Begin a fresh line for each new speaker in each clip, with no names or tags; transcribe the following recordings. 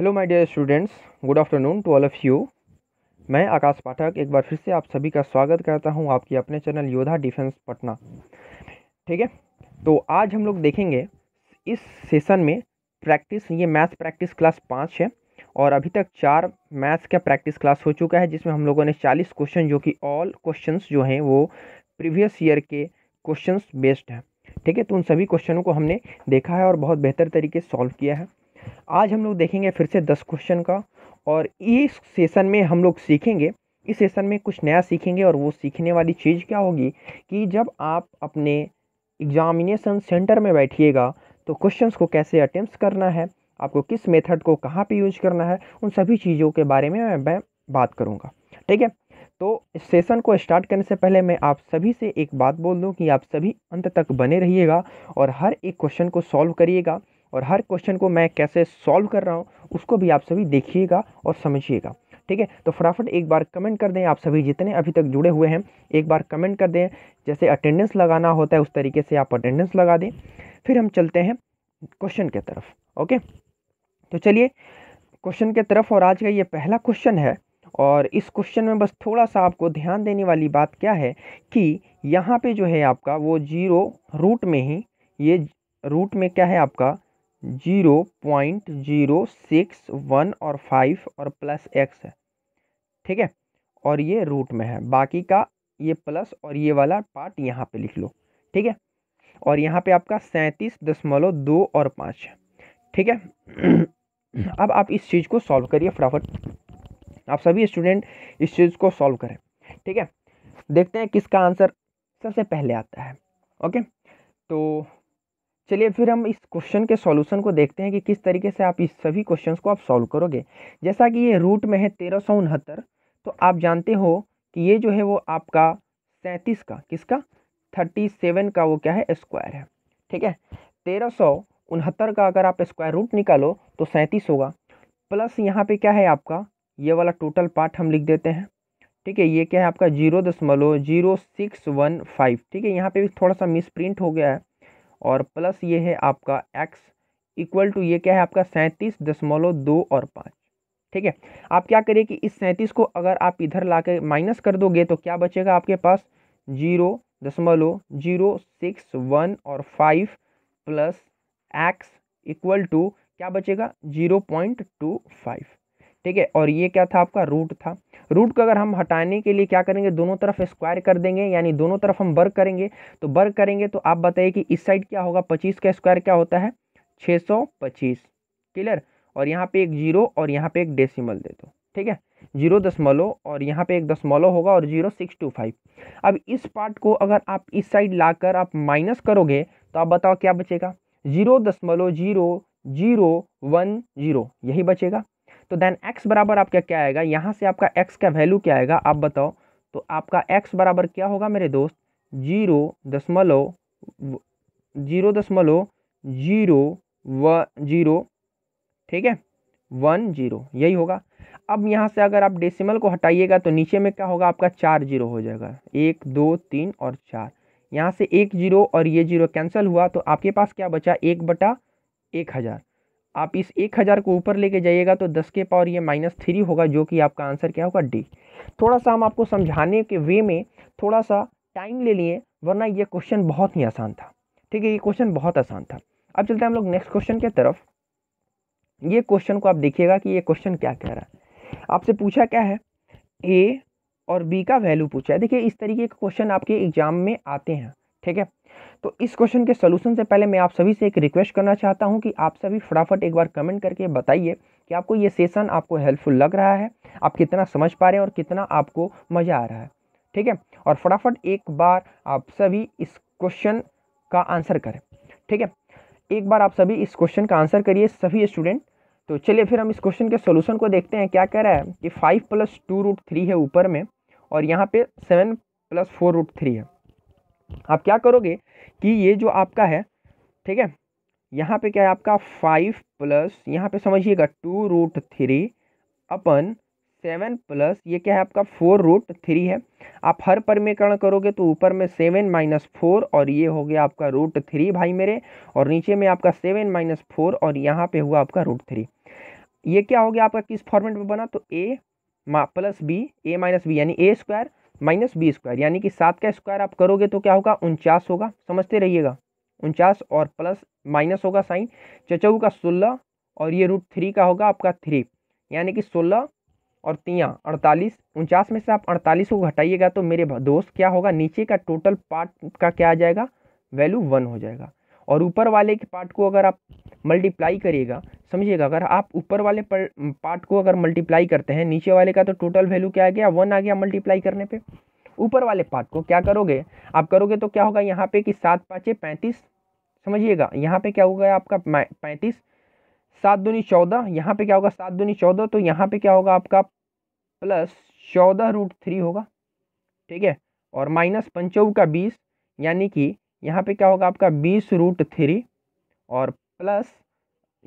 Hello my dear students good afternoon to all of you मैं आकाश पाठक एक बार फिर से आप सभी का स्वागत करता हूं आपके अपने चैनल योद्धा डिफेंस पटना ठीक है तो आज हम लोग देखेंगे इस सेशन में प्रैक्टिस ये मैथ्स प्रैक्टिस क्लास पाँच है और अभी तक चार मैथ्स का प्रैक्टिस क्लास हो चुका है जिसमें हम लोगों ने चालीस क्वेश्चन जो कि ऑल क्वेश्चन जो हैं वो प्रीवियस ईयर के क्वेश्चन बेस्ड हैं ठीक है तो उन सभी क्वेश्चनों को हमने देखा है और बहुत बेहतर तरीके सॉल्व किया है आज हम लोग देखेंगे फिर से दस क्वेश्चन का और इस सेशन में हम लोग सीखेंगे इस सेशन में कुछ नया सीखेंगे और वो सीखने वाली चीज़ क्या होगी कि जब आप अपने एग्जामिनेशन सेंटर में बैठिएगा तो क्वेश्चंस को कैसे अटैम्प्ट करना है आपको किस मेथड को कहाँ पे यूज करना है उन सभी चीज़ों के बारे में मैं बात करूँगा ठीक है तो इस सेशन को स्टार्ट करने से पहले मैं आप सभी से एक बात बोल दूँ कि आप सभी अंत तक बने रहिएगा और हर एक क्वेश्चन को सॉल्व करिएगा और हर क्वेश्चन को मैं कैसे सॉल्व कर रहा हूँ उसको भी आप सभी देखिएगा और समझिएगा ठीक है तो फटाफट एक बार कमेंट कर दें आप सभी जितने अभी तक जुड़े हुए हैं एक बार कमेंट कर दें जैसे अटेंडेंस लगाना होता है उस तरीके से आप अटेंडेंस लगा दें फिर हम चलते हैं क्वेश्चन के तरफ ओके तो चलिए क्वेश्चन के तरफ और आज का ये पहला क्वेश्चन है और इस क्वेश्चन में बस थोड़ा सा आपको ध्यान देने वाली बात क्या है कि यहाँ पे जो है आपका वो जीरो रूट में ही ये रूट में क्या है आपका zero point zero six one और फाइव और प्लस एक्स है ठीक है और ये रूट में है बाकी का ये प्लस और ये वाला पार्ट यहाँ पे लिख लो ठीक है और यहाँ पे आपका सैंतीस दशमलव दो और पाँच है ठीक है अब आप इस चीज़ को सॉल्व करिए फटाफट आप सभी स्टूडेंट इस चीज़ को सॉल्व करें ठीक है देखते हैं किसका आंसर सबसे पहले आता है ओके तो चलिए फिर हम इस क्वेश्चन के सॉल्यूशन को देखते हैं कि किस तरीके से आप इस सभी क्वेश्चन को आप सॉल्व करोगे जैसा कि ये रूट में है तेरह सौ उनहत्तर तो आप जानते हो कि ये जो है वो आपका सैंतीस का किसका थर्टी सेवन का वो क्या है स्क्वायर है ठीक है तेरह सौ उनहत्तर का अगर आप स्क्वायर रूट निकालो तो सैंतीस होगा प्लस यहाँ पे क्या है आपका ये वाला टोटल पार्ट हम लिख देते हैं ठीक है ये क्या है आपका जीरो दशमलव जीरो सिक्स वन फाइव ठीक है यहाँ पे भी थोड़ा सा मिस प्रिंट हो गया है और प्लस ये है आपका एक्स इक्वल टू ये क्या है आपका सैंतीस दशमलव दो और पाँच ठीक है आप क्या करिए कि इस सैंतीस को अगर आप इधर ला कर माइनस कर दोगे तो क्या बचेगा आपके पास जीरो दशमलव जीरो सिक्स वन और five plus X equal to क्या बचेगा जीरो पॉइंट टू फाइव ठीक है और ये क्या था आपका रूट था रूट को अगर हम हटाने के लिए क्या करेंगे दोनों तरफ स्क्वायर कर देंगे यानी दोनों तरफ हम वर्क करेंगे तो वर्क करेंगे तो आप बताइए कि इस साइड क्या होगा पच्चीस का स्क्वायर क्या होता है छः सौ पच्चीस क्लियर और यहाँ पे एक जीरो और यहाँ पे एक डेसिमल दे दो ठीक है जीरो दशमलव और यहाँ पे एक दशमलव होगा और जीरो सिक्स टू फाइव अब इस पार्ट को अगर आप इस साइड लाकर आप माइनस करोगे तो आप बताओ क्या बचेगा जीरो दशमलव जीरो जीरो वन जीरो यही बचेगा तो देन एक्स बराबर आपका क्या आएगा यहाँ से आपका एक्स का वैल्यू क्या आएगा आप बताओ तो आपका एक्स बराबर क्या होगा मेरे दोस्त जीरो दशमलव जीरो दशमलव जीरो व जीरो ठीक है वन जीरो यही होगा अब यहाँ से अगर आप डेसिमल को हटाइएगा तो नीचे में क्या होगा आपका चार जीरो हो जाएगा एक दो तीन और चार यहाँ से एक जीरो और ये जीरो कैंसिल हुआ तो आपके पास क्या बचा एक बटा एक हज़ार आप इस एक हज़ार को ऊपर लेके जाइएगा तो दस के पावर ये माइनस थ्री होगा जो कि आपका आंसर क्या होगा डी थोड़ा सा हम आपको समझाने के वे में थोड़ा सा टाइम ले लिए वरना ये क्वेश्चन बहुत ही आसान था ठीक है ये क्वेश्चन बहुत आसान था अब चलते हैं हम लोग नेक्स्ट क्वेश्चन के तरफ ये क्वेश्चन को आप देखिएगा कि ये क्वेश्चन क्या कह रहा है आपसे पूछा क्या है ए और बी का वैल्यू पूछा है देखिए इस तरीके के क्वेश्चन आपके एग्जाम में आते हैं ठीक है तो इस क्वेश्चन के सोल्यूशन से पहले मैं आप सभी से एक रिक्वेस्ट करना चाहता हूँ कि आप सभी फटाफट एक बार कमेंट करके बताइए कि आपको ये सेशन आपको हेल्पफुल लग रहा है आप कितना समझ पा रहे हैं और कितना आपको मज़ा आ रहा है ठीक है और फटाफट एक बार आप सभी इस क्वेश्चन का आंसर करें ठीक है एक बार आप सभी इस क्वेश्चन का आंसर करिए सभी स्टूडेंट तो चलिए फिर हम इस क्वेश्चन के सोल्यूशन को देखते हैं क्या कह रहा है कि five plus two root three है ऊपर में और यहाँ पे seven plus four root three है आप क्या करोगे कि ये जो आपका है ठीक है यहाँ पे क्या है आपका फाइव प्लस यहाँ पे समझिएगा टू रूट थ्री अपन सेवन प्लस ये क्या है आपका फोर रूट थ्री है आप हर परमीकरण करोगे तो ऊपर में सेवन माइनस फोर और ये हो गया आपका रूट थ्री भाई मेरे और नीचे में आपका सेवन माइनस फोर और यहाँ पे हुआ आपका रूट थ्री ये क्या हो गया आपका किस फॉर्मेट में बना तो A plus B A minus B यानी A square minus B square यानी कि सात का स्क्वायर आप करोगे तो क्या होगा उनचास होगा समझते रहिएगा उनचास और प्लस माइनस होगा साइन चचऊ का सोलह और ये रूट थ्री का होगा आपका थ्री यानी कि सोलह और तियाँ अड़तालीस उनचास में से आप अड़तालीस को घटाइएगा तो मेरे दोस्त क्या होगा नीचे का टोटल पार्ट का क्या आ जाएगा वैल्यू वन हो जाएगा और ऊपर वाले के पार्ट को अगर आप मल्टीप्लाई करिएगा समझिएगा अगर आप ऊपर वाले पार्ट को अगर मल्टीप्लाई करते हैं नीचे वाले का तो टोटल वैल्यू क्या आ गया वन आ गया मल्टीप्लाई करने पे ऊपर वाले पार्ट को क्या करोगे आप करोगे तो क्या होगा यहाँ पे कि सात पाँचे पैंतीस समझिएगा यहाँ पे क्या होगा आपका पैंतीस सात दूनी चौदह यहाँ पे क्या होगा सात दूनी चौदह तो यहाँ पे क्या होगा आपका प्लस चौदह रूट थ्री होगा ठीक है और माइनस पंचौ का बीस यानी कि यहाँ पे क्या होगा आपका बीस रूट थ्री और प्लस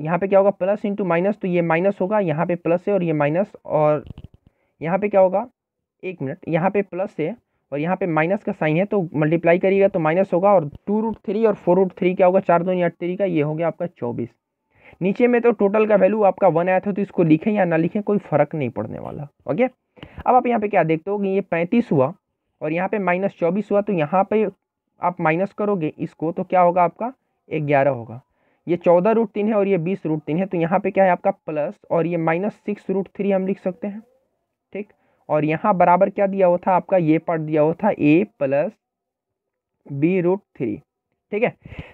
यहाँ पे क्या होगा प्लस इंटू माइनस तो ये माइनस होगा यहाँ पे प्लस है और ये माइनस और यहाँ पे क्या होगा एक मिनट यहाँ पे प्लस है और यहाँ पे माइनस का साइन है तो मल्टीप्लाई करिएगा तो माइनस होगा और टू रूट थ्री और फोर रूट थ्री क्या होगा चार दो आठ थ्री का ये हो गया आपका चौबीस नीचे में तो टोटल का वैल्यू आपका वन आया था तो इसको लिखें या ना लिखें कोई फ़र्क नहीं पड़ने वाला ओके अब आप यहाँ पे क्या देखते हो कि ये पैंतीस हुआ और यहाँ पे माइनस चौबीस हुआ तो यहाँ पे आप माइनस करोगे इसको तो क्या होगा आपका ग्यारह होगा ये चौदह रूट तीन है और ये बीस रूट तीन है तो यहाँ पे क्या है आपका प्लस और ये माइनस सिक्स रूट थ्री हम लिख सकते हैं ठीक और यहाँ बराबर क्या दिया हुआ था आपका ये पार्ट दिया हुआ था A plus B root three ठीक है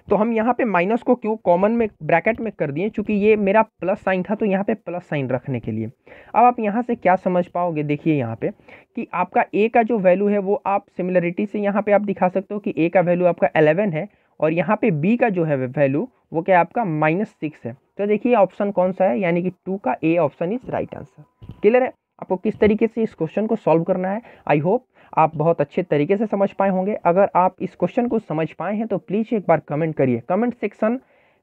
तो हम यहाँ पे माइनस को क्यों कॉमन में ब्रैकेट में कर दिए चूंकि ये मेरा प्लस साइन था तो यहाँ पे प्लस साइन रखने के लिए अब आप यहाँ से क्या समझ पाओगे देखिए यहाँ पे कि आपका ए का जो वैल्यू है वो आप सिमिलरिटी से यहाँ पे आप दिखा सकते हो कि ए का वैल्यू आपका एलेवन है और यहाँ पे बी का जो है वैल्यू वो क्या आपका माइनस सिक्स है तो देखिए ऑप्शन कौन सा है यानी कि टू का A option is right answer clear है आपको किस तरीके से इस क्वेश्चन को सॉल्व करना है आई होप आप बहुत अच्छे तरीके से समझ पाए होंगे अगर आप इस क्वेश्चन को समझ पाए हैं तो प्लीज़ एक बार कमेंट करिए कमेंट सेक्शन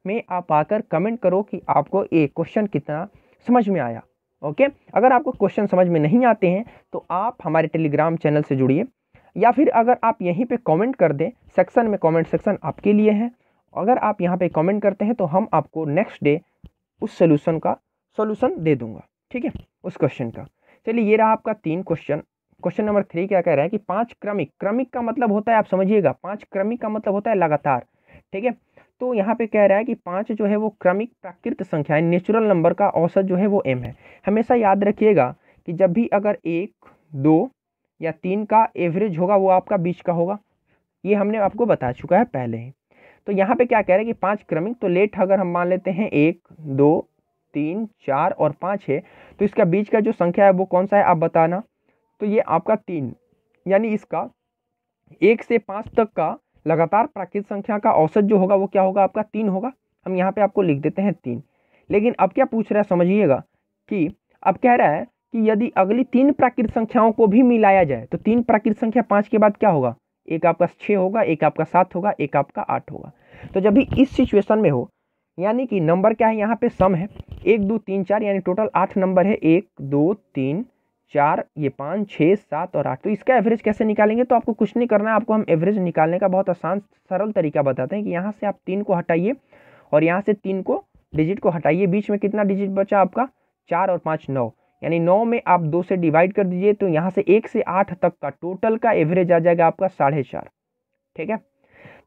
में आप आकर कमेंट करो कि आपको ये क्वेश्चन कितना समझ में आया ओके अगर आपको क्वेश्चन समझ में नहीं आते हैं तो आप हमारे टेलीग्राम चैनल से जुड़िए या फिर अगर आप यहीं पर कॉमेंट कर दें सेक्शन में कॉमेंट सेक्शन आपके लिए है अगर आप यहाँ पर कॉमेंट करते हैं तो हम आपको नेक्स्ट डे उस सोल्यूशन का सोल्यूशन दे दूँगा ठीक है उस क्वेश्चन का चलिए ये रहा आपका तीन क्वेश्चन क्वेश्चन नंबर थ्री क्या कह रहा है कि पांच क्रमिक क्रमिक का मतलब होता है आप समझिएगा पांच क्रमिक का मतलब होता है लगातार ठीक है तो यहाँ पे कह रहा है कि पाँच जो है वो क्रमिक प्राकृत संख्या है नेचुरल नंबर का औसत जो है वो एम है हमेशा याद रखिएगा कि जब भी अगर एक दो या तीन का एवरेज होगा वो आपका बीच का होगा ये हमने आपको बता चुका है पहले ही तो यहाँ पे क्या कह रहे हैं कि पांच क्रमिक तो लेट अगर हम मान लेते हैं एक दो तीन चार और पाँच है तो इसका बीच का जो संख्या है वो कौन सा है आप बताना तो ये आपका तीन यानी इसका एक से पाँच तक का लगातार प्राकृत संख्या का औसत जो होगा वो क्या होगा आपका तीन होगा हम यहाँ पे आपको लिख देते हैं तीन लेकिन अब क्या पूछ रहा है समझिएगा कि अब कह रहा है कि यदि अगली तीन प्राकृत संख्याओं को भी मिलाया जाए तो तीन प्राकृत संख्या पाँच के बाद क्या होगा एक आपका छः होगा एक आपका सात होगा एक आपका आठ होगा तो जब भी इस सिचुएशन में हो यानी कि नंबर क्या है यहाँ पे सम है एक दो तीन चार यानी टोटल आठ नंबर है एक दो तीन चार ये पाँच छः सात और आठ तो इसका एवरेज कैसे निकालेंगे तो आपको कुछ नहीं करना है आपको हम एवरेज निकालने का बहुत आसान सरल तरीका बताते हैं कि यहाँ से आप तीन को हटाइए और यहाँ से तीन को डिजिट को हटाइए बीच में कितना डिजिट बचा आपका चार और पाँच नौ यानी नौ में आप दो से डिवाइड कर दीजिए तो यहाँ से एक से आठ तक का टोटल का एवरेज आ जाएगा आपका साढ़े चार ठीक है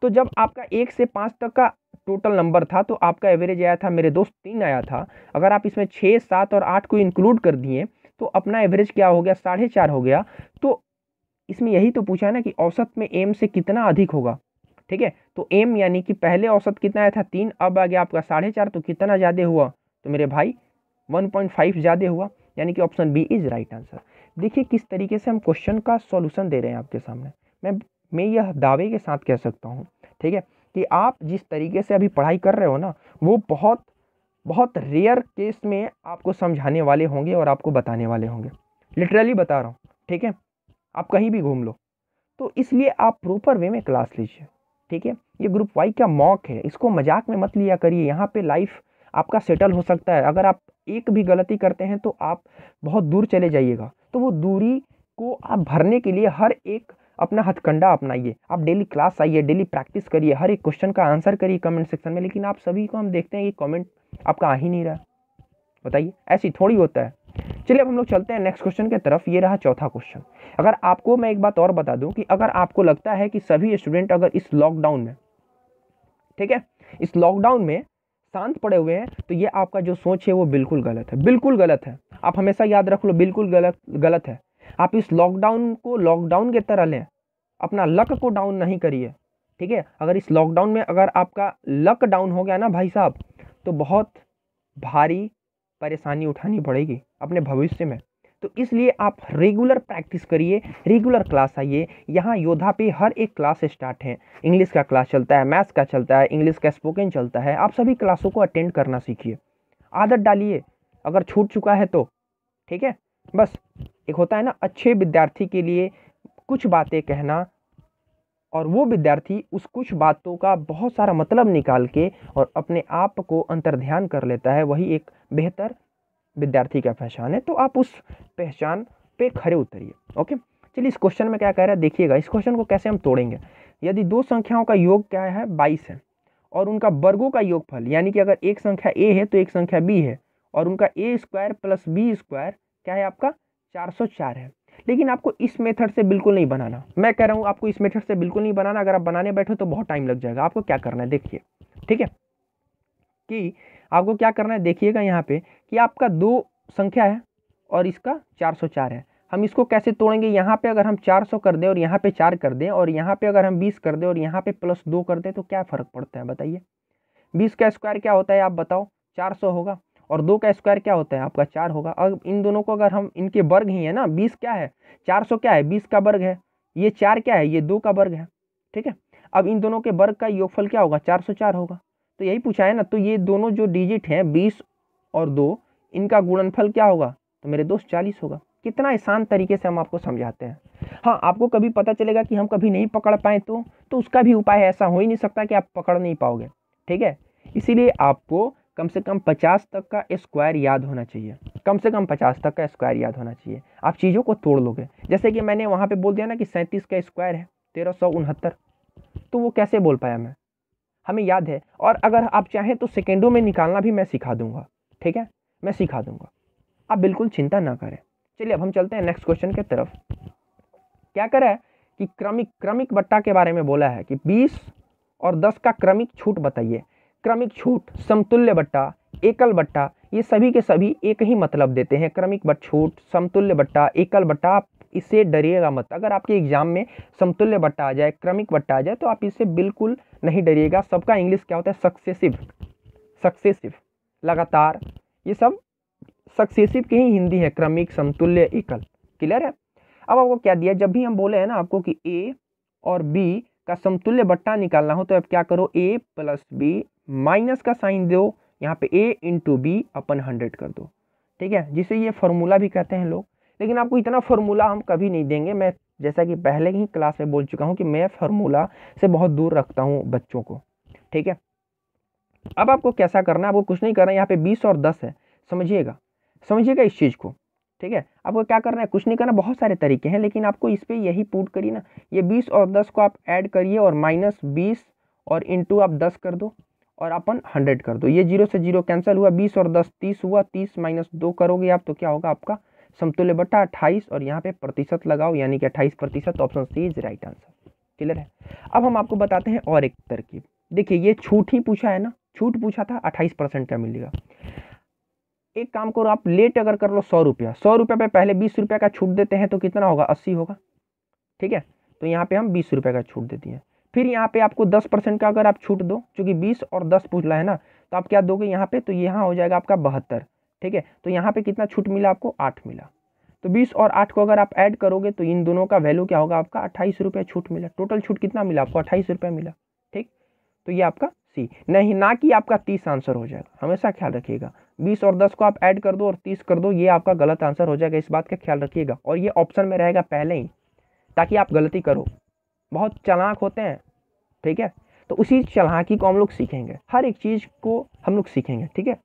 तो जब आपका एक से पाँच तक का टोटल नंबर था तो आपका एवरेज आया था मेरे दोस्त तीन आया था अगर आप इसमें छः सात और आठ को इंक्लूड कर दिए तो अपना एवरेज क्या हो गया साढ़े चार हो गया तो इसमें यही तो पूछा है ना कि औसत में एम से कितना अधिक होगा ठीक है तो एम यानी कि पहले औसत कितना आया था तीन अब आ गया आपका साढ़े चार तो कितना ज़्यादा हुआ तो मेरे भाई वन पॉइंट फाइव ज़्यादा हुआ यानी कि option B is right answer देखिए किस तरीके से हम क्वेश्चन का सॉल्यूशन दे रहे हैं आपके सामने मैं मैं यह दावे के साथ कह सकता हूँ ठीक है कि आप जिस तरीके से अभी पढ़ाई कर रहे हो ना वो बहुत बहुत रेयर केस में आपको समझाने वाले होंगे और आपको बताने वाले होंगे लिटरली बता रहा हूँ ठीक है आप कहीं भी घूम लो तो इसलिए आप प्रॉपर वे में क्लास लीजिए ठीक है ये ग्रुप वाई का मॉक है इसको मजाक में मत लिया करिए यहाँ पे लाइफ आपका सेटल हो सकता है अगर आप एक भी गलती करते हैं तो आप बहुत दूर चले जाइएगा तो वो दूरी को आप भरने के लिए हर एक अपना हथकंडा अपनाइए आप डेली क्लास आइए डेली प्रैक्टिस करिए हर एक क्वेश्चन का आंसर करिए कमेंट सेक्शन में लेकिन आप सभी को हम देखते हैं ये कमेंट आपका आ ही नहीं रहा बताइए ऐसी थोड़ी होता है चलिए अब हम लोग चलते हैं नेक्स्ट क्वेश्चन की तरफ ये रहा चौथा क्वेश्चन अगर आपको मैं एक बात और बता दूँ कि अगर आपको लगता है कि सभी स्टूडेंट अगर इस लॉकडाउन में ठीक है इस लॉकडाउन में शांत पड़े हुए हैं तो ये आपका जो सोच है वो बिल्कुल गलत है बिल्कुल गलत है आप हमेशा याद रख लो बिल्कुल गलत गलत है आप इस लॉकडाउन को लॉकडाउन के तरह लें अपना लक को डाउन नहीं करिए ठीक है अगर इस लॉकडाउन में अगर आपका लक डाउन हो गया ना भाई साहब तो बहुत भारी परेशानी उठानी पड़ेगी अपने भविष्य में तो इसलिए आप रेगुलर प्रैक्टिस करिए रेगुलर क्लास आइए यहाँ योद्धा पे हर एक क्लास स्टार्ट है इंग्लिश का क्लास चलता है मैथ्स का चलता है इंग्लिश का स्पोकन चलता है आप सभी क्लासों को अटेंड करना सीखिए आदत डालिए अगर छूट चुका है तो ठीक है बस एक होता है ना अच्छे विद्यार्थी के लिए कुछ बातें कहना और वो विद्यार्थी उस कुछ बातों का बहुत सारा मतलब निकाल के और अपने आप को अंतर्ध्यान कर लेता है वही एक बेहतर विद्यार्थी का पहचान है तो आप उस पहचान पे खड़े उतरिए ओके चलिए इस क्वेश्चन में क्या कह रहा है देखिएगा इस क्वेश्चन को कैसे हम तोड़ेंगे यदि दो संख्याओं का योग क्या है बाईस है और उनका वर्गों का योगफल यानी कि अगर एक संख्या ए है तो एक संख्या बी है और उनका A square plus B square क्या है आपका 404 है लेकिन आपको इस मेथड से बिल्कुल नहीं बनाना मैं कह रहा हूँ आपको इस मेथड से बिल्कुल नहीं बनाना अगर आप बनाने बैठो तो बहुत टाइम लग जाएगा आपको क्या करना है देखिए ठीक है कि आपको क्या करना है देखिएगा यहाँ पे कि आपका दो संख्या है और इसका 404 है हम इसको कैसे तोड़ेंगे यहाँ पे अगर हम 400 कर दें और यहाँ पे चार कर दें और यहाँ पे अगर हम 20 कर दें और यहाँ पे प्लस दो कर दें तो क्या फ़र्क पड़ता है बताइए 20 का स्क्वायर क्या होता है आप बताओ 400 होगा और दो का स्क्वायर क्या होता है आपका चार होगा अब इन दोनों को अगर हम इनके वर्ग ही है ना बीस क्या है चार सौ क्या है बीस का वर्ग है ये चार क्या है ये दो का वर्ग है ठीक है अब इन दोनों के वर्ग का योगफल क्या होगा चार सौ चार होगा तो यही पूछा है ना तो ये दोनों जो डिजिट हैं बीस और दो इनका गुणनफल क्या होगा तो मेरे दोस्त चालीस होगा कितना आसान तरीके से हम आपको समझाते हैं हाँ आपको कभी पता चलेगा कि हम कभी नहीं पकड़ पाए तो तो उसका भी उपाय ऐसा हो ही नहीं सकता कि आप पकड़ नहीं पाओगे ठीक है इसीलिए आपको कम से कम पचास तक का स्क्वायर याद होना चाहिए कम से कम पचास तक का स्क्वायर याद होना चाहिए आप चीज़ों को तोड़ लोगे जैसे कि मैंने वहाँ पे बोल दिया ना कि सैंतीस का स्क्वायर है तेरह सौ उनहत्तर तो वो कैसे बोल पाया मैं हमें याद है और अगर आप चाहें तो सेकेंडों में निकालना भी मैं सिखा दूंगा ठीक है मैं सिखा दूंगा आप बिल्कुल चिंता ना करें चलिए अब हम चलते हैं नेक्स्ट क्वेश्चन की तरफ क्या करें कि क्रमिक क्रमिक बट्टा के बारे में बोला है कि बीस और दस का क्रमिक छूट बताइए क्रमिक छूट समतुल्य बट्टा एकल बट्टा ये सभी के सभी एक ही मतलब देते हैं क्रमिक बट छूट समतुल्य बट्टा एकल बट्टा आप इससे डरिएगा मत अगर आपके एग्जाम में समतुल्य बट्टा आ जाए क्रमिक बट्टा आ जाए तो आप इससे बिल्कुल नहीं डरिएगा सबका इंग्लिश क्या होता है सक्सेसिव सक्सेसिव लगातार ये सब सक्सेसिव के ही हिंदी है क्रमिक समतुल्य एकल क्लियर है अब आपको क्या दिया जब भी हम बोले हैं ना आपको कि ए और बी का समतुल्य बट्टा निकालना हो तो आप क्या करो ए प्लस बी माइनस का साइन दो यहाँ पे ए इंटू बी अपन हंड्रेड कर दो ठीक है जिसे ये फॉर्मूला भी कहते हैं लोग लेकिन आपको इतना फॉर्मूला हम कभी नहीं देंगे मैं जैसा कि पहले ही क्लास में बोल चुका हूँ कि मैं फार्मूला से बहुत दूर रखता हूँ बच्चों को ठीक है अब आपको कैसा करना है आपको कुछ नहीं करना है यहाँ पे बीस और दस है समझिएगा समझिएगा इस चीज़ को ठीक है आपको क्या करना है कुछ नहीं करना बहुत सारे तरीके हैं लेकिन आपको इस पर यही पुट करिए ना ये बीस और दस को आप ऐड करिए और माइनस बीस और इंटू आप दस कर दो और अपन हंड्रेड कर दो ये जीरो से जीरो कैंसिल हुआ बीस और दस तीस हुआ तीस माइनस दो करोगे आप तो क्या होगा आपका समतुल्य बटा अट्ठाईस और यहाँ पे प्रतिशत लगाओ यानी कि अट्ठाईस प्रतिशत option C is right answer clear है अब हम आपको बताते हैं और एक तरकीब देखिए ये छूट ही पूछा है ना छूट पूछा था अट्ठाईस परसेंट का मिलेगा एक काम करो आप लेट अगर कर लो सौ रुपया सौ रुपये पे पहले बीस रुपये का छूट देते हैं तो कितना होगा अस्सी होगा ठीक है तो यहाँ पे हम बीस रुपये का छूट देते हैं फिर यहाँ पे आपको दस परसेंट का अगर आप छूट दो क्योंकि बीस और दस पूछ रहा है ना तो आप क्या दोगे यहाँ पे तो यहाँ हो जाएगा आपका बहत्तर ठीक है तो यहाँ पे कितना छूट मिला आपको आठ मिला तो बीस और आठ को अगर आप ऐड करोगे तो इन दोनों का वैल्यू क्या होगा आपका अट्ठाईस रुपये छूट मिला टोटल छूट कितना मिला आपको अट्ठाईस रुपये मिला ठीक तो ये आपका सी नहीं ना कि आपका तीस आंसर हो जाएगा हमेशा ख्याल रखिएगा बीस और दस को आप ऐड कर दो और तीस कर दो ये आपका गलत आंसर हो जाएगा इस बात का ख्याल रखिएगा और ये ऑप्शन में रहेगा पहले ही ताकि आप गलती करो बहुत चलाक होते हैं ठीक है तो उसी चलाकी को हम लोग सीखेंगे हर एक चीज़ को हम लोग सीखेंगे ठीक है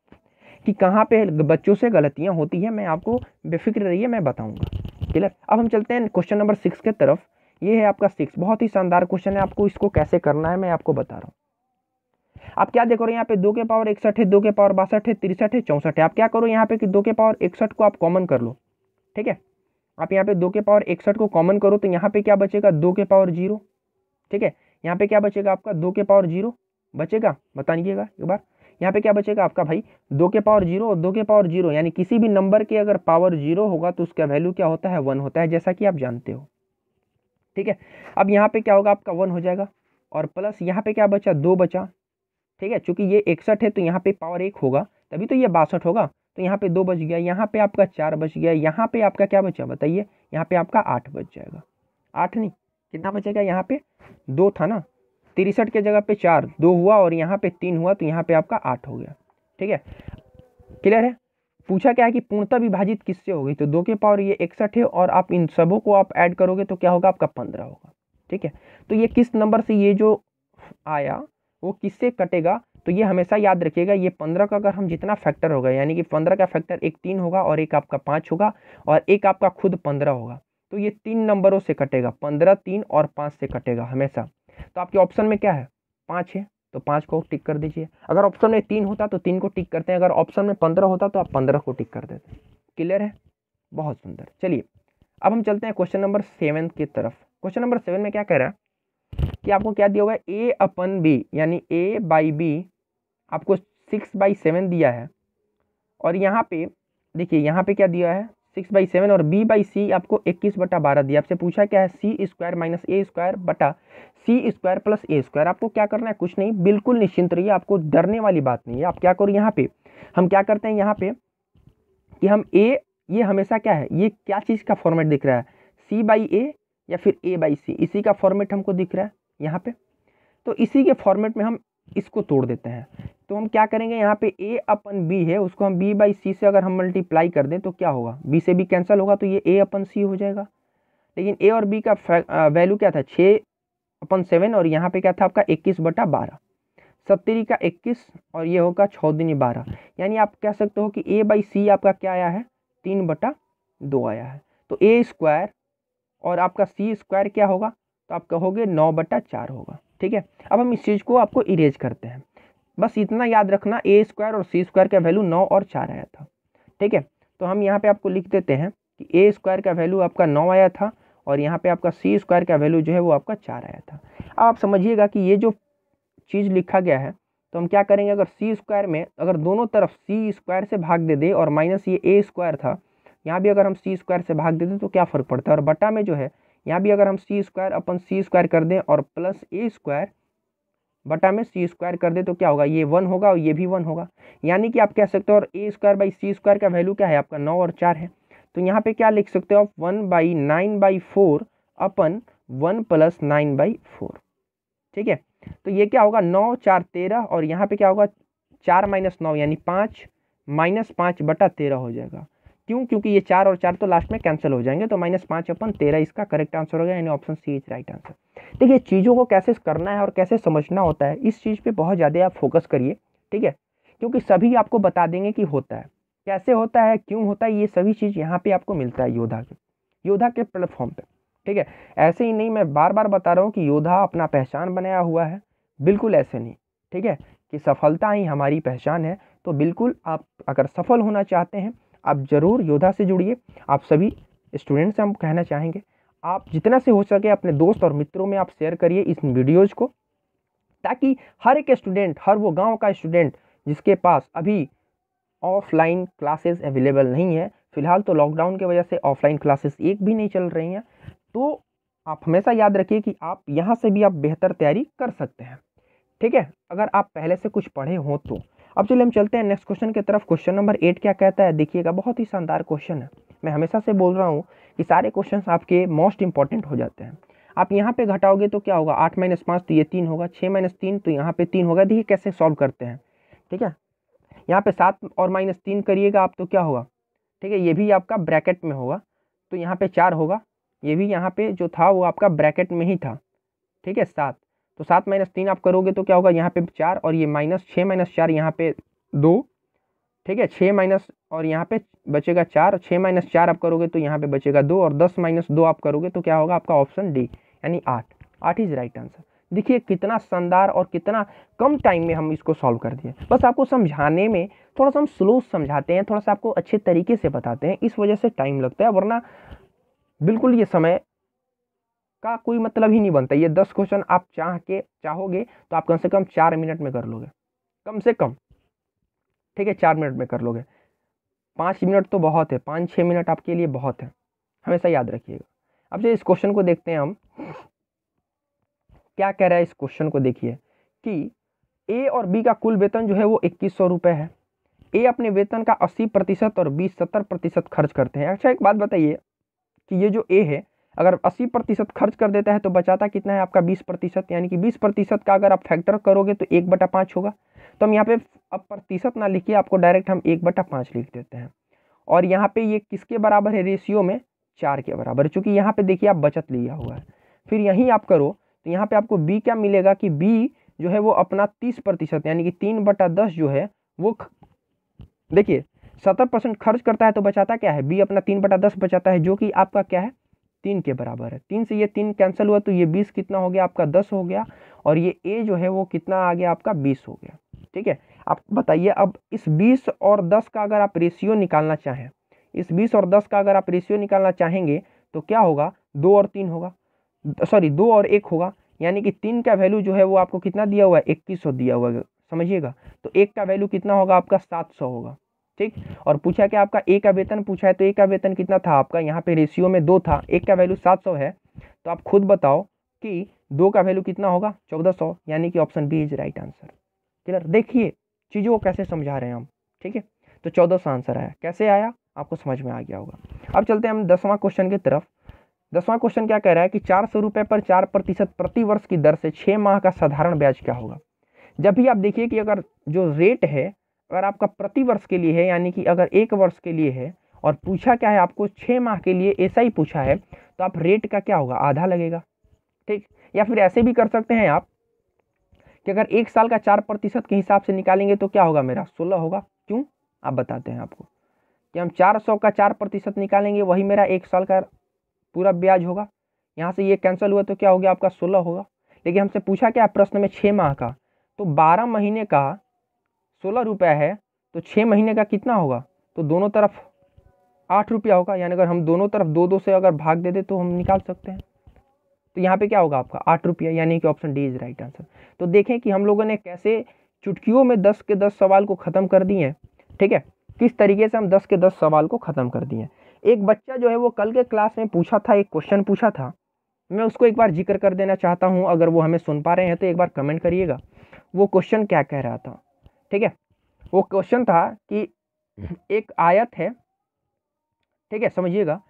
कि कहाँ पे बच्चों से गलतियाँ होती है मैं आपको बेफिक्र रहिए मैं बताऊँगा क्लियर अब हम चलते हैं क्वेश्चन नंबर सिक्स के तरफ ये है आपका सिक्स बहुत ही शानदार क्वेश्चन है आपको इसको कैसे करना है मैं आपको बता रहा हूँ आप क्या देखो यहाँ पे दो के पावर इकसठ है दो के पावर बासठ है तिरसठ है चौंसठ है आप क्या करो यहाँ पे कि दो के पावर इकसठ को आप कॉमन कर लो ठीक है आप यहाँ पे दो के पावर इकसठ को कॉमन करो तो यहाँ पे क्या बचेगा दो के पावर जीरो ठीक है यहाँ पे क्या बचेगा आपका दो के पावर जीरो बचेगा बताइएगा एक बार यहाँ पे क्या बचेगा आपका भाई दो के पावर जीरो और दो के पावर जीरो यानी किसी भी नंबर के अगर पावर जीरो होगा तो उसका वैल्यू क्या होता है वन होता है जैसा कि आप जानते हो ठीक है अब यहाँ पे क्या होगा आपका वन हो जाएगा और प्लस यहाँ पे क्या बचा दो बचा ठीक है चूंकि ये इकसठ है तो यहाँ पे पावर एक होगा तभी तो ये बासठ होगा तो यहाँ पे दो बच गया यहाँ पे आपका चार बच गया यहाँ पे आपका क्या बचा बताइए यहाँ पे आपका आठ बच जाएगा आठ नहीं कितना बचेगा यहाँ पे दो था ना तिरसठ के जगह पे चार दो हुआ और यहाँ पे तीन हुआ तो यहाँ पे आपका आठ हो गया ठीक है क्लियर है पूछा क्या है कि पूर्णता विभाजित किससे होगी तो दो के पावर ये इकसठ है और आप इन सबों को आप ऐड करोगे तो क्या होगा आपका पंद्रह होगा ठीक है तो ये किस नंबर से ये जो आया वो किससे कटेगा तो ये हमेशा याद रखिएगा ये पंद्रह का अगर हम जितना फैक्टर होगा यानी कि पंद्रह का फैक्टर एक तीन होगा और एक आपका पाँच होगा और एक आपका खुद पंद्रह होगा तो ये तीन नंबरों से कटेगा पंद्रह तीन और पाँच से कटेगा हमेशा तो आपके ऑप्शन में क्या है पाँच है तो पाँच को टिक कर दीजिए अगर ऑप्शन में तीन होता तो तीन को टिक करते हैं अगर ऑप्शन में पंद्रह होता तो आप पंद्रह को टिक कर देते क्लियर है बहुत सुंदर चलिए अब हम चलते हैं क्वेश्चन नंबर सेवन की तरफ क्वेश्चन नंबर सेवन में क्या कह रहा है कि आपको क्या दिया हुआ है ए अपन बी यानी ए बाई बी आपको सिक्स बाई सेवन दिया है और यहाँ पे देखिए यहाँ पे क्या दिया है सिक्स बाई सेवन और बी बाई सी आपको इक्कीस बटा बारह दिया आपसे पूछा क्या है C square minus A square बटा C square plus A square आपको क्या करना है कुछ नहीं बिल्कुल निश्चिंत रहिए आपको डरने वाली बात नहीं है आप क्या करो यहाँ पे हम क्या करते हैं यहाँ पे कि हम ए ये हमेशा क्या है ये क्या चीज़ का फॉर्मेट दिख रहा है सी बाई ए या फिर ए बाई सी इसी का फॉर्मेट हमको दिख रहा है यहाँ पे तो इसी के फॉर्मेट में हम इसको तोड़ देते हैं तो हम क्या करेंगे यहाँ पे ए अपन बी है उसको हम बी बाई सी से अगर हम मल्टीप्लाई कर दें तो क्या होगा बी से बी कैंसिल होगा तो ये ए अपन सी हो जाएगा लेकिन ए और बी का वैल्यू क्या था छः अपन सेवन और यहाँ पे क्या था आपका इक्कीस बटा बारह सत्तरी का इक्कीस और ये होगा दिनी बारह यानी आप कह सकते हो कि ए बाई सी आपका क्या आया है तीन बटा दो आया है तो ए स्क्वायर और आपका सी स्क्वायर क्या होगा तो आप कहोगे नौ बटा चार होगा ठीक है अब हम इस चीज़ को आपको इरेज करते हैं बस इतना याद रखना ए स्क्वायर और सी स्क्वायर का वैल्यू नौ और चार आया था ठीक है तो हम यहाँ पे आपको लिख देते हैं कि ए स्क्वायर का वैल्यू आपका नौ आया था और यहाँ पे आपका सी स्क्वायर का वैल्यू जो है वो आपका चार आया था अब आप समझिएगा कि ये जो चीज़ लिखा गया है तो हम क्या करेंगे अगर सी स्क्वायर में अगर दोनों तरफ सी स्क्वायर से भाग दे दे और माइनस ये ए स्क्वायर था यहाँ भी अगर हम सी स्क्वायर से भाग दे दें तो क्या फ़र्क पड़ता है और बटा में जो है यहाँ भी अगर हम सी स्क्वायर अपन सी स्क्वायर कर दें और प्लस ए स्क्वायर बटा में सी स्क्वायर कर दे तो क्या होगा ये वन होगा और ये भी वन होगा यानी कि आप कह सकते हो और A square by C square का वैल्यू क्या है आपका नौ और चार है तो यहाँ पे क्या लिख सकते हो आप one by nine by four अपन one plus nine by four ठीक है तो ये क्या होगा नौ चार तेरह और यहाँ पे क्या होगा चार माइनस नौ यानी पाँच माइनस पाँच बटा तेरह हो जाएगा क्यों क्योंकि ये चार और चार तो लास्ट में कैंसिल हो जाएंगे तो माइनस पाँच अपन तेरह इसका करेक्ट आंसर हो गया यानी option C is right answer देखिए चीज़ों को कैसे करना है और कैसे समझना होता है इस चीज़ पर बहुत ज़्यादा आप फोकस करिए ठीक है क्योंकि सभी आपको बता देंगे कि होता है कैसे होता है क्यों होता है ये सभी चीज़ यहाँ पर आपको मिलता है योद्धा के योद्धा के प्लेटफॉर्म पर ठीक है ऐसे ही नहीं मैं बार बार बता रहा हूँ कि योद्धा अपना पहचान बनाया हुआ है बिल्कुल ऐसे नहीं ठीक है कि सफलता ही हमारी पहचान है तो बिल्कुल आप अगर सफल होना चाहते हैं आप ज़रूर योद्धा से जुड़िए आप सभी स्टूडेंट से हम कहना चाहेंगे आप जितना से हो सके अपने दोस्त और मित्रों में आप शेयर करिए इस वीडियोज़ को ताकि हर एक स्टूडेंट हर वो गांव का स्टूडेंट जिसके पास अभी ऑफलाइन क्लासेस अवेलेबल नहीं है फिलहाल तो लॉकडाउन की वजह से ऑफलाइन क्लासेस एक भी नहीं चल रही हैं तो आप हमेशा याद रखिए कि आप यहाँ से भी आप बेहतर तैयारी कर सकते हैं ठीक है अगर आप पहले से कुछ पढ़े हों तो अब चलिए हम चलते हैं नेक्स्ट क्वेश्चन की तरफ क्वेश्चन नंबर एट क्या कहता है देखिएगा बहुत ही शानदार क्वेश्चन है मैं हमेशा से बोल रहा हूँ कि सारे क्वेश्चन आपके मोस्ट इंपॉर्टेंट हो जाते हैं आप यहाँ पे घटाओगे तो क्या होगा आठ माइनस पाँच तो ये तीन होगा छः माइनस तीन तो यहाँ पे तीन होगा देखिए कैसे सॉल्व करते हैं ठीक है यहाँ पे सात और माइनस तीन करिएगा आप तो क्या होगा ठीक है ये भी आपका ब्रैकेट में होगा तो यहाँ पे चार होगा ये भी यहाँ पे जो था वो आपका ब्रैकेट में ही था ठीक है सात तो सात माइनस तीन आप करोगे तो क्या होगा यहाँ पे चार और ये माइनस छः माइनस चार यहाँ पे दो ठीक है छः माइनस और यहाँ पे बचेगा चार छः माइनस चार आप करोगे तो यहाँ पे बचेगा दो और दस माइनस दो आप करोगे तो क्या होगा आपका ऑप्शन डी यानी आठ आठ इज राइट आंसर देखिए कितना शानदार और कितना कम टाइम में हम इसको सॉल्व कर दिए बस आपको समझाने में थोड़ा सा हम स्लो समझाते हैं थोड़ा सा आपको अच्छे तरीके से बताते हैं इस वजह से टाइम लगता है वरना बिल्कुल ये समय का कोई मतलब ही नहीं बनता ये दस क्वेश्चन आप चाह के चाहोगे तो आप कम से कम चार मिनट में कर लोगे कम से कम ठीक है चार मिनट में कर लोगे पाँच मिनट तो बहुत है पाँच छः मिनट आपके लिए बहुत है हमेशा याद रखिएगा अब जो इस क्वेश्चन को देखते हैं हम क्या कह रहा है इस क्वेश्चन को देखिए कि ए और बी का कुल वेतन जो है वो इक्कीस सौ रुपये है ए अपने वेतन का अस्सी प्रतिशत और बी सत्तर प्रतिशत खर्च करते हैं अच्छा एक बात बताइए कि ये जो ए है अगर 80 प्रतिशत खर्च कर देता है तो बचाता कितना है आपका 20 प्रतिशत यानी कि 20 प्रतिशत का अगर आप फैक्टर करोगे तो एक बटा पाँच होगा तो हम यहाँ पे अब प्रतिशत ना लिखिए आपको डायरेक्ट हम एक बटा पाँच लिख देते हैं और यहाँ पे ये किसके बराबर है रेशियो में चार के बराबर चूँकि यहाँ पर देखिए आप बचत लिया हुआ है फिर यहीं आप करो तो यहाँ पर आपको बी क्या मिलेगा कि बी जो है वो अपना तीस प्रतिशत यानी कि तीन बटा दस जो है वो देखिए सत्तर परसेंट खर्च करता है तो बचाता क्या है बी अपना तीन बटा दस बचाता है जो कि आपका क्या है तीन के बराबर है तीन से ये तीन कैंसिल हुआ तो ये बीस कितना हो गया आपका दस हो गया और ये ए जो है वो कितना आ गया आपका बीस हो गया ठीक है आप बताइए अब इस बीस और दस का अगर आप रेशियो निकालना चाहें इस बीस और दस का अगर आप रेशियो निकालना चाहेंगे तो क्या होगा दो और तीन होगा सॉरी दो और एक होगा यानी कि तीन का वैल्यू जो है वो आपको कितना दिया हुआ है इक्कीस दिया हुआ है समझिएगा तो एक का वैल्यू कितना होगा आपका सात सौ होगा ठीक और पूछा कि आपका ए का वेतन पूछा है तो ए का वेतन कितना था आपका यहाँ पे रेशियो में दो था एक का वैल्यू सात सौ है तो आप खुद बताओ कि दो का वैल्यू कितना होगा चौदह सौ यानी कि option B is right answer clear देखिए चीज़ों को कैसे समझा रहे हैं हम ठीक है तो चौदह सौ आंसर आया कैसे आया आपको समझ में आ गया होगा अब चलते हैं हम दसवां क्वेश्चन की तरफ दसवां क्वेश्चन क्या कह रहा है कि चार सौ रुपये पर चार प्रतिशत प्रतिवर्ष की दर से छः माह का साधारण ब्याज क्या होगा जब भी आप देखिए कि अगर जो रेट है अगर आपका प्रति वर्ष के लिए है यानी कि अगर एक वर्ष के लिए है और पूछा क्या है आपको छः माह के लिए ऐसा ही पूछा है तो आप रेट का क्या होगा आधा लगेगा ठीक या फिर ऐसे भी कर सकते हैं आप कि अगर एक साल का चार प्रतिशत के हिसाब से निकालेंगे तो क्या होगा मेरा सोलह होगा क्यों आप बताते हैं आपको कि हम चार सौ का चार प्रतिशत निकालेंगे वही मेरा एक साल का पूरा ब्याज होगा यहाँ से ये कैंसिल हुआ तो क्या हो गया आपका सोलह होगा लेकिन हमसे पूछा क्या प्रश्न में छः माह का तो बारह महीने का सोलह रुपया है तो छः महीने का कितना होगा तो दोनों तरफ आठ रुपया होगा यानी अगर हम दोनों तरफ दो दो से अगर भाग दे दे तो हम निकाल सकते हैं तो यहाँ पे क्या होगा आपका आठ रुपया यानी कि option D is right answer तो देखें कि हम लोगों ने कैसे चुटकियों में दस के दस सवाल को ख़त्म कर दिए हैं ठीक है किस तरीके से हम दस के दस सवाल को ख़त्म कर दिए हैं एक बच्चा जो है वो कल के क्लास में पूछा था एक क्वेश्चन पूछा था मैं उसको एक बार जिक्र कर देना चाहता हूँ अगर वो हमें सुन पा रहे हैं तो एक बार कमेंट करिएगा वो क्वेश्चन क्या कह रहा था ठीक है वो क्वेश्चन था कि हम्म। एक आयत है ठीक है समझिएगा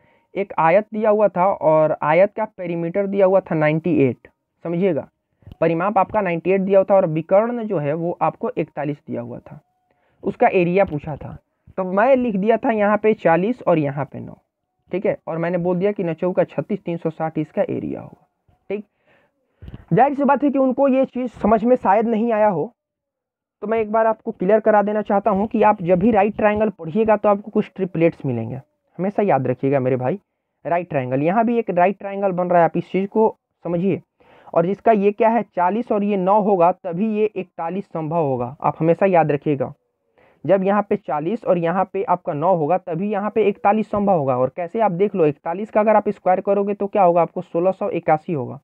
एक आयत दिया हुआ था और आयत का पेरीमीटर दिया हुआ था 98 समझिएगा परिमाप आपका 98 दिया हुआ था और विकर्ण जो है वो आपको 41 दिया हुआ था उसका एरिया पूछा था तो मैं लिख दिया था यहाँ पे 40 और यहाँ पे 9 ठीक है और मैंने बोल दिया कि नचौ का छत्तीस तीन सौ साठ इसका एरिया होगा ठीक जाहिर सी बात है कि उनको ये चीज़ समझ में शायद नहीं आया हो तो मैं एक बार आपको क्लियर करा देना चाहता हूँ कि आप जब भी राइट ट्राइंगल पढ़िएगा तो आपको कुछ ट्रिपलेट्स मिलेंगे हमेशा याद रखिएगा मेरे भाई राइट ट्राइंगल यहाँ भी एक राइट ट्राइंगल बन रहा है आप इस चीज़ को समझिए और जिसका ये क्या है चालीस और ये नौ होगा तभी ये इकतालीस संभव होगा आप हमेशा याद रखिएगा जब यहाँ पे चालीस और यहाँ पे आपका नौ होगा तभी यहाँ पे इकतालीस संभव होगा और कैसे आप देख लो इकतालीस का अगर आप स्क्वायर करोगे तो क्या होगा आपको सोलह सौ इक्यासी होगा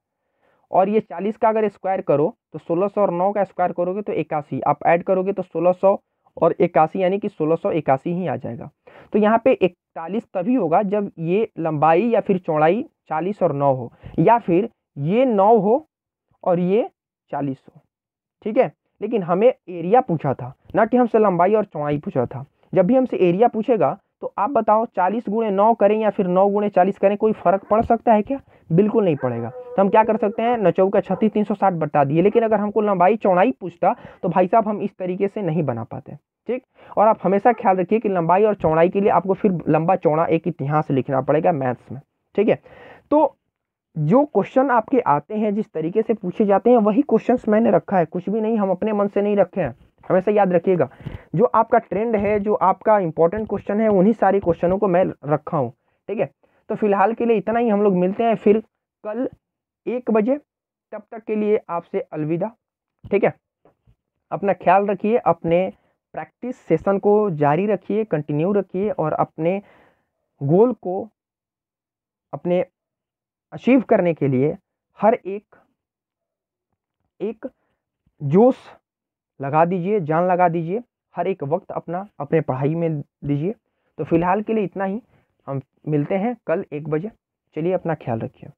और ये चालीस का अगर स्क्वायर करो तो सोलह सौ और नौ का स्क्वायर करोगे तो इक्यासी आप ऐड करोगे तो सोलह सौ और इक्यासी यानी कि सोलह सौ इक्यासी ही आ जाएगा तो यहाँ पे इकतालीस तभी होगा जब ये लंबाई या फिर चौड़ाई चालीस और नौ हो या फिर ये नौ हो और ये चालीस हो ठीक है लेकिन हमें एरिया पूछा था ना कि हमसे लंबाई और चौड़ाई पूछा था जब भी हमसे एरिया पूछेगा तो आप बताओ चालीस गुणे नौ करें या फिर नौ गुणे चालीस करें कोई फ़र्क पड़ सकता है क्या बिल्कुल नहीं पड़ेगा तो हम क्या कर सकते हैं नचौ का छत्तीस तीन सौ साठ बता दिए लेकिन अगर हमको लंबाई चौड़ाई पूछता तो भाई साहब हम इस तरीके से नहीं बना पाते ठीक और आप हमेशा ख्याल रखिए कि लंबाई और चौड़ाई के लिए आपको फिर लंबा चौड़ा एक इतिहास लिखना पड़ेगा मैथ्स में ठीक है तो जो क्वेश्चन आपके आते हैं जिस तरीके से पूछे जाते हैं वही क्वेश्चंस मैंने रखा है कुछ भी नहीं हम अपने मन से नहीं रखे हैं हमेशा याद रखिएगा जो आपका ट्रेंड है जो आपका इंपॉर्टेंट क्वेश्चन है उन्हीं सारे क्वेश्चनों को मैं रखा हूँ ठीक है तो फिलहाल के लिए इतना ही हम लोग मिलते हैं फिर कल एक बजे तब तक के लिए आपसे अलविदा ठीक है अपना ख्याल रखिए अपने प्रैक्टिस सेशन को जारी रखिए कंटिन्यू रखिए और अपने गोल को अपने अचीव करने के लिए हर एक एक जोश लगा दीजिए जान लगा दीजिए हर एक वक्त अपना अपने पढ़ाई में दीजिए तो फिलहाल के लिए इतना ही हम मिलते हैं कल एक बजे चलिए अपना ख्याल रखिए